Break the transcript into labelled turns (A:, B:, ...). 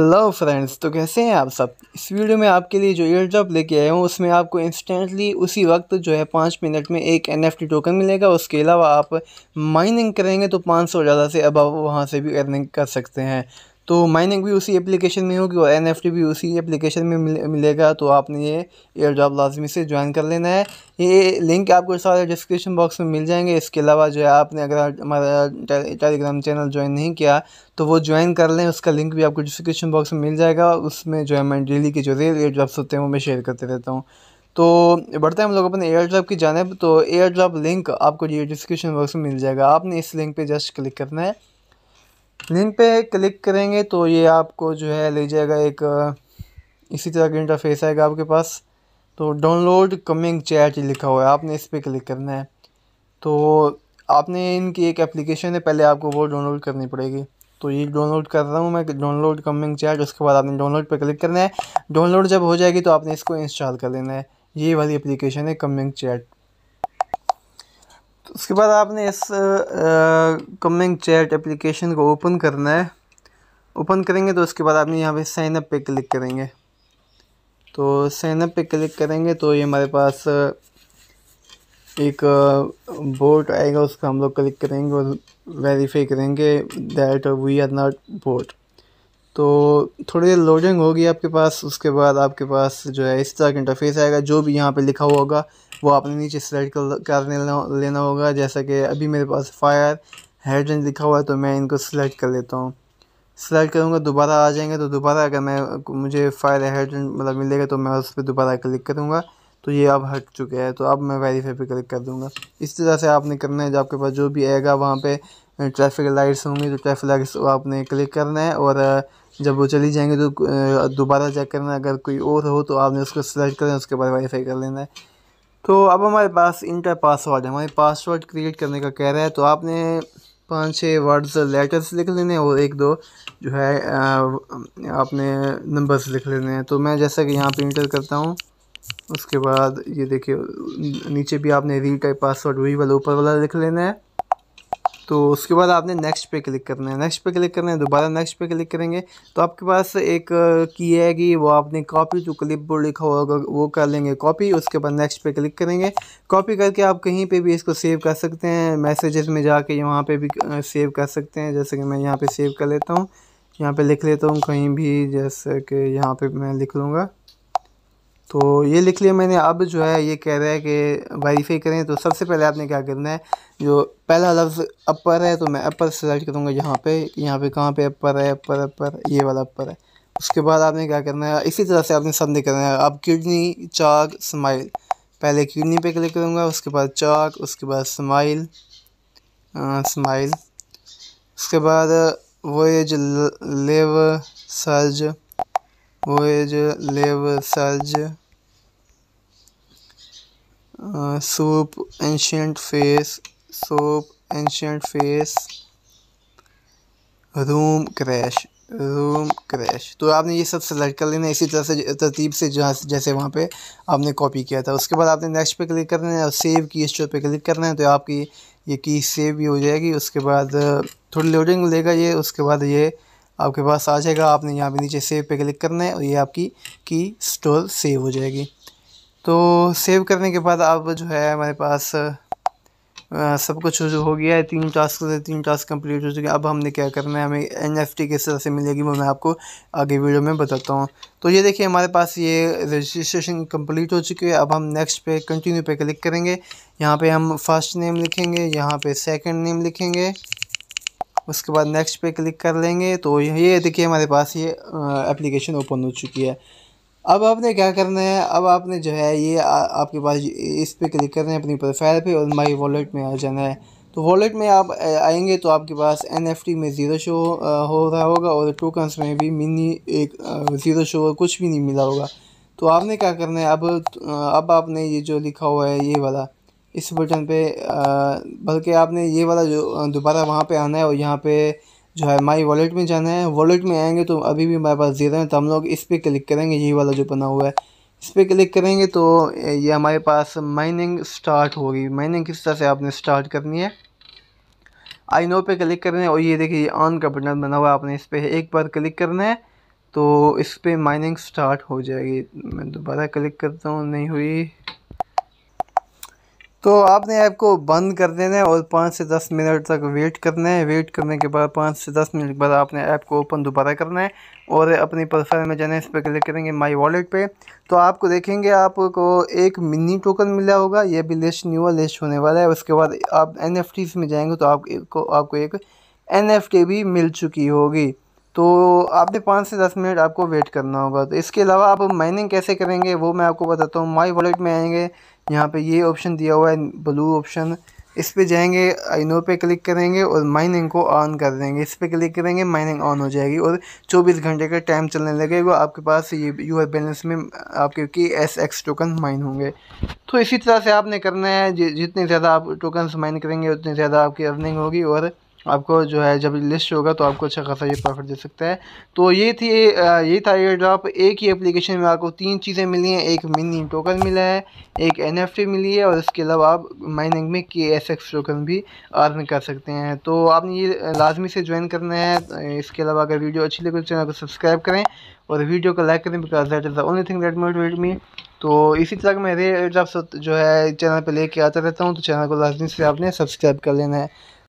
A: hello friends तो कैसे हैं आप सब इस वीडियो में आपके लिए जो एयर ड्रॉप लेके आया हूँ उसमें आपको इंस्टेंटली उसी वक्त जो है पाँच मिनट में एक एनएफटी टोकन मिलेगा उसके अलावा आप माइनिंग करेंगे तो पाँच सौ ज़्यादा से अब वहाँ से भी अर्निंग कर सकते हैं तो माइनिंग भी उसी एप्लीकेशन में होगी और एन भी उसी एप्लीकेशन में मिलेगा तो आपने ये एयर जॉब लाजमी से ज्वाइन कर लेना है ये लिंक आपको सारे डिस्क्रिप्शन बॉक्स में मिल जाएंगे इसके अलावा जो है आपने अगर हमारा टेलीग्राम चैनल ज्वाइन नहीं किया तो वो ज्वाइन कर लें उसका लिंक भी आपको डिस्क्रिप्शन बॉक्स में मिल जाएगा उसमें जो है मैं डेली के जो रेल एयर जॉब्स होते हैं वो मैं शेयर करते रहता हूँ तो बढ़ते हैं हम लोग अपने एयर ड्रॉप की जानब तो एयर ड्रॉप लिंक आपको ये डिस्क्रिप्शन बॉक्स में मिल जाएगा आपने इस लिंक पे जस्ट क्लिक करना है लिंक पे क्लिक करेंगे तो ये आपको जो है ले जाएगा एक इसी तरह का इंटरफेस आएगा आपके पास तो डाउनलोड कमिंग चैट लिखा हुआ है आपने इस पर क्लिक करना है तो आपने इनकी एक एप्लीकेशन है पहले आपको वो डाउनलोड करनी पड़ेगी तो ये डाउनलोड कर रहा हूँ मैं डाउनलोड कमिंग चैट उसके बाद आपने डाउनलोड पर क्लिक करना है डाउनलोड जब हो जाएगी तो आपने इसको इंस्टॉल कर लेना है ये वाली एप्लीकेशन है कमिंग चैट तो उसके बाद आपने इस कमिंग चैट एप्लीकेशन को ओपन करना है ओपन करेंगे तो उसके बाद आपने यहाँ पे साइन अप पे क्लिक करेंगे तो साइन अप पे क्लिक करेंगे तो ये हमारे पास एक बोट आएगा उसका हम लोग क्लिक करेंगे और वेरीफाई करेंगे that we are not bot तो थोड़ी देर लोडिंग होगी आपके पास उसके बाद आपके पास जो है इस तरह का इंटरफेस आएगा जो भी यहाँ पे लिखा हुआ होगा वो आपने नीचे सेलेक्ट कर लेना लेना होगा जैसा कि अभी मेरे पास फायर हेडरेंज लिखा हुआ है तो मैं इनको सेलेक्ट कर लेता हूँ सेलेक्ट करूँगा दोबारा आ जाएंगे तो दोबारा अगर मैं मुझे फायर हेडरेंज मतलब मिलेगा तो मैं उस पर दोबारा क्लिक करूँगा तो ये अब हट चुके हैं तो अब मैं वेरीफाई पे क्लिक कर दूँगा इस तरह से आपने करना है जो आपके पास जो भी आएगा वहाँ पे ट्रैफिक लाइट्स होंगी तो ट्रैफिक लाइट्स आपने क्लिक करना है और जब वो चली जाएंगे तो दोबारा चेक करना अगर कोई और हो तो आपने उसको सेलेक्ट करना उसके बाद वेरीफाई कर लेना है तो अब हमारे पास इंटर पासवर्ड है हमारे पासवर्ड क्रिएट करने का कह रहा है तो आपने पाँच छः वर्ड्स लेटर्स लिख लेने और एक दो जो है आपने नंबर्स लिख लेने हैं तो मैं जैसा कि यहाँ पे इंटर करता हूँ उसके बाद ये देखिए नीचे भी आपने री टाइप पासवर्ड वही वाला ऊपर वाला लिख लेना है तो उसके बाद आपने नेक्स्ट पे क्लिक करना है नेक्स्ट पे क्लिक करना है दोबारा नेक्स्ट पे क्लिक करेंगे तो आपके पास एक की है कि वो आपने कॉपी टू क्लिप बोर्ड लिखा होगा वो कर लेंगे कॉपी उसके बाद नेक्स्ट पे क्लिक करेंगे कॉपी करके आप कहीं पे भी इसको सेव कर सकते हैं मैसेजेस में जाके वहाँ पर भी सेव कर सकते हैं जैसे कि मैं यहाँ पर सेव कर लेता हूँ यहाँ पर लिख लेता हूँ कहीं भी जैसे कि यहाँ पर मैं लिख लूँगा तो ये लिख लिया मैंने अब जो है ये कह रहा है कि वेरीफाई करें तो सबसे पहले आपने क्या करना है जो पहला लफ्ज़ अपर है तो मैं अपर सेलेक्ट करूँगा यहाँ पे यहाँ पे कहाँ पे अपर है अपर अपर ये वाला अपर है उसके बाद आपने क्या करना है इसी तरह से आपने सब करना है अब किडनी चाक स्माइल पहले किडनी पे क्लिक करूँगा उसके बाद चाक उसके बाद स्माइल स्माइल उसके बाद वो ये जो लेव सर्ज wage लेव सर्ज soap ancient face soap ancient face room crash room crash तो आपने ये सब सेलेक्ट कर लेना इसी तरह से तरतीब से जहाँ जैसे वहाँ पे आपने कॉपी किया था उसके बाद आपने नेक्स्ट पे क्लिक करना है और सेव की स्टोर पे क्लिक करना है तो आपकी ये की सेव भी हो जाएगी उसके बाद थोड़ी लोडिंग लेगा ये उसके बाद ये आपके पास आ जाएगा आपने यहाँ पे नीचे सेव पे क्लिक करना है और ये आपकी की स्टोर सेव हो जाएगी तो सेव करने के बाद आप जो है हमारे पास आ, सब कुछ जो हो गया है तीन टास्क से तीन टास्क कंप्लीट हो चुके हैं अब हमने क्या करना है हमें एन एफ टी किस तरह से मिलेगी वो मैं आपको आगे वीडियो में बताता हूँ तो ये देखिए हमारे पास ये रजिस्ट्रेशन कंप्लीट हो चुकी है अब हम नेक्स्ट पे कंटिन्यू पे क्लिक करेंगे यहाँ पे हम फर्स्ट नेम लिखेंगे यहाँ पे सेकंड नेम लिखेंगे उसके बाद नेक्स्ट पे क्लिक कर लेंगे तो ये देखिए हमारे पास ये एप्लीकेशन ओपन हो चुकी है अब आपने क्या करना है अब आपने जो है ये आ, आपके पास इस पर क्लिक करना है अपनी प्रोफाइल पे और माई वॉलेट में आ जाना है तो वॉलेट में आप आएंगे तो आपके पास एन में ज़ीरो शो हो रहा होगा और टोकन्स में भी मिनी एक ज़ीरो शो कुछ भी नहीं मिला होगा तो आपने क्या करना है अब अब आपने ये जो लिखा हुआ है ये वाला इस बटन पे बल्कि आपने ये वाला जो दोबारा वहाँ पे आना है और यहाँ पे जो है माई वॉलेट में जाना है वॉलेट में आएंगे तो अभी भी हमारे पास जीरो हैं तो हम लोग इस पर क्लिक करेंगे ये वाला जो बना हुआ है इस पर क्लिक करेंगे तो ये हमारे पास माइनिंग स्टार्ट होगी माइनिंग किस तरह से आपने स्टार्ट करनी है आई नो पे क्लिक करना है और ये देखिए ऑन का बटन बना हुआ है आपने इस पर एक बार क्लिक करना है तो इस पर माइनिंग स्टार्ट हो जाएगी मैं दोबारा क्लिक करता हूँ नहीं हुई तो आपने ऐप को बंद कर देना है और पाँच से दस मिनट तक वेट करना है वेट करने के बाद पाँच से दस मिनट के बाद आपने ऐप को ओपन दोबारा करना है और अपनी प्रोफाइल में जाना है इस पर क्लिक करेंगे माय वॉलेट पे तो आपको देखेंगे आपको एक मिनी टोकन मिला होगा ये भी लिस्ट न्यू लिस्ट होने वाला है उसके बाद आप एन में जाएंगे तो आपको आपको एक एन भी मिल चुकी होगी तो आपने पाँच से दस मिनट आपको वेट करना होगा तो इसके अलावा आप माइनिंग कैसे करेंगे वो मैं आपको बताता हूँ माई वॉलेट में आएंगे यहाँ पे ये ऑप्शन दिया हुआ है ब्लू ऑप्शन इस पर जाएंगे आइनो पे क्लिक करेंगे और माइनिंग को ऑन कर देंगे इस पर क्लिक करेंगे माइनिंग ऑन हो जाएगी और 24 घंटे का टाइम चलने लगेगा आपके पास ये यूआर बैलेंस में आपके के एस एक्स टोकन माइन होंगे तो इसी तरह से आपने करना है जितने ज़्यादा आप टोकन्स माइन करेंगे उतनी ज़्यादा आपकी अर्निंग होगी और आपको जो है जब लिस्ट होगा तो आपको अच्छा खासा ये प्रॉफिट दे सकता है तो ये थी ये था एयर ड्रॉप एक ही एप्लीकेशन में आपको तीन चीज़ें मिली हैं एक मिनी टोकन मिला है एक एनएफटी मिली है और इसके अलावा आप माइनिंग में के एस एक्स टोकन भी अर्न कर सकते हैं तो आपने ये लाजमी से ज्वाइन करना है इसके अलावा अगर वीडियो अच्छी लगे तो चैनल को सब्सक्राइब करें और वीडियो को लाइक करें because that is the only thing that motivate me तो इसी तरह मैं ड्रॉप जो है चैनल पर लेके आता रहता हूँ तो चैनल को लाजमी से आपने सब्सक्राइब कर लेना है